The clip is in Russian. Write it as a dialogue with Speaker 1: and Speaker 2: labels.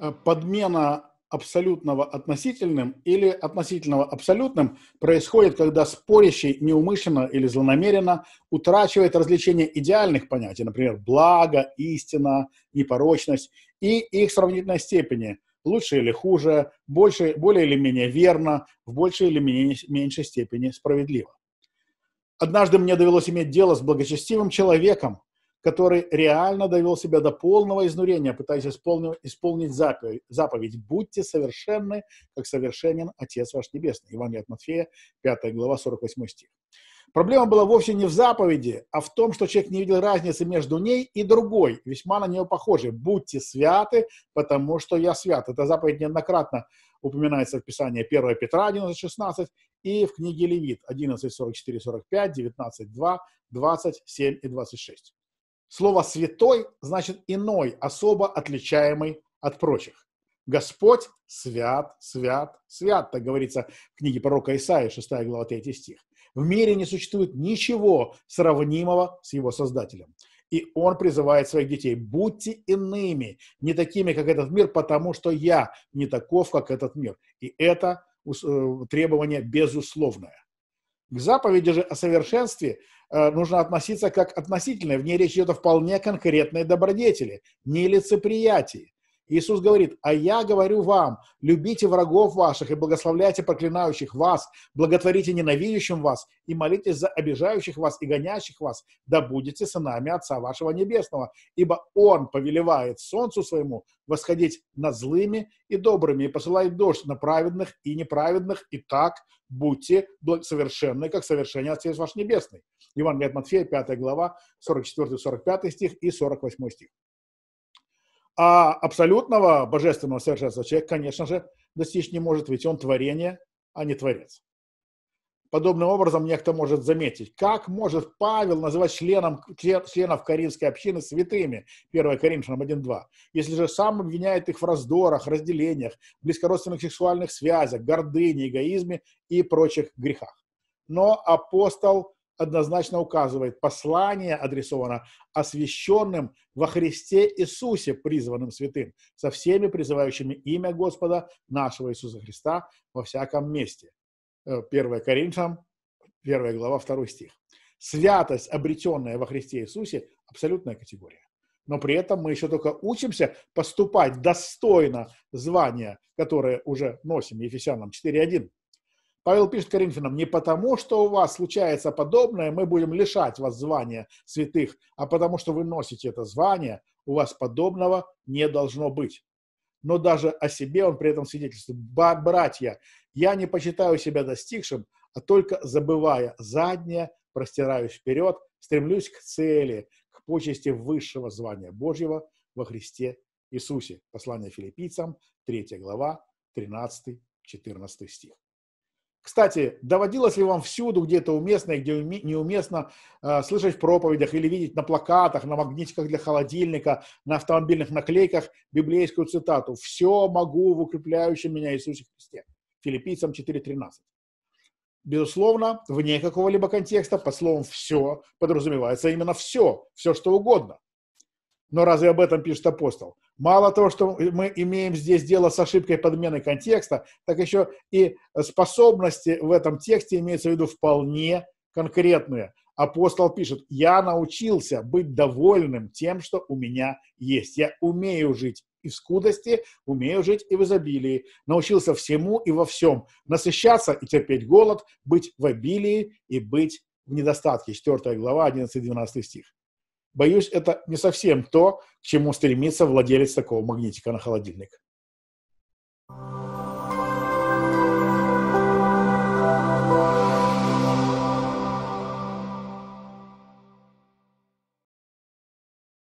Speaker 1: Э, подмена абсолютного относительным или относительного абсолютным происходит, когда спорящий неумышленно или злонамеренно утрачивает развлечение идеальных понятий, например, благо, истина, непорочность, и их сравнительной степени, лучше или хуже, больше, более или менее верно, в большей или меньшей степени справедливо. Однажды мне довелось иметь дело с благочестивым человеком, который реально довел себя до полного изнурения, пытаясь исполнить, исполнить заповедь, заповедь «Будьте совершенны, как совершенен Отец ваш Небесный». Евангелие от Матфея, 5 глава, 48 стих. Проблема была вовсе не в заповеди, а в том, что человек не видел разницы между ней и другой, весьма на нее похожей. «Будьте святы, потому что я свят». Эта заповедь неоднократно упоминается в Писании 1 Петра 11.16 и в книге Левит 11.44-45, 19.2, 27 и 26. Слово «святой» значит «иной, особо отличаемый от прочих». Господь свят, свят, свят, так говорится в книге пророка Исаия, 6 глава 3 стих. В мире не существует ничего сравнимого с его создателем. И он призывает своих детей, будьте иными, не такими, как этот мир, потому что я не таков, как этот мир. И это э, требование безусловное. К заповеди же о совершенстве э, нужно относиться как относительное. В ней речь идет о вполне конкретной добродетели, не нелицеприятии. Иисус говорит, а я говорю вам, любите врагов ваших и благословляйте проклинающих вас, благотворите ненавидящим вас и молитесь за обижающих вас и гонящих вас, да будете сынами Отца вашего Небесного, ибо Он повелевает солнцу своему восходить над злыми и добрыми и посылает дождь на праведных и неправедных, и так будьте совершенны, как совершенен Отец ваш Небесный. Иван от Матфея, 5 глава, 44-45 стих и 48 стих. А абсолютного божественного совершенства человек, конечно же, достичь не может, ведь он творение, а не творец. Подобным образом некто может заметить, как может Павел называть членом, член, членов Каринской общины святыми, 1 Коринфянам 1.2, если же сам обвиняет их в раздорах, разделениях, близкородственных сексуальных связях, гордыне, эгоизме и прочих грехах. Но апостол однозначно указывает, послание адресовано освященным во Христе Иисусе, призванным святым, со всеми призывающими имя Господа нашего Иисуса Христа во всяком месте. 1 э, Коринфянам, 1 глава, 2 стих. Святость, обретенная во Христе Иисусе, абсолютная категория. Но при этом мы еще только учимся поступать достойно звания, которое уже носим, Ефесянам 4.1. Павел пишет Коринфянам, не потому, что у вас случается подобное, мы будем лишать вас звания святых, а потому, что вы носите это звание, у вас подобного не должно быть. Но даже о себе он при этом свидетельствует. Братья, я не почитаю себя достигшим, а только забывая заднее, простираюсь вперед, стремлюсь к цели, к почести высшего звания Божьего во Христе Иисусе. Послание филиппийцам, 3 глава, 13-14 стих. Кстати, доводилось ли вам всюду, где это уместно и где неуместно, э, слышать в проповедях или видеть на плакатах, на магнитиках для холодильника, на автомобильных наклейках библейскую цитату «Все могу в укрепляющем меня Иисусе Христе» Филиппийцам 4.13. Безусловно, вне какого-либо контекста по словом «все» подразумевается именно все, все что угодно. Но разве об этом пишет апостол? Мало того, что мы имеем здесь дело с ошибкой подмены контекста, так еще и способности в этом тексте имеются в виду вполне конкретные. Апостол пишет, я научился быть довольным тем, что у меня есть. Я умею жить и в скудости, умею жить и в изобилии. Научился всему и во всем. Насыщаться и терпеть голод, быть в обилии и быть в недостатке. 4 глава, 11-12 стих. Боюсь, это не совсем то, к чему стремится владелец такого магнитика на холодильник.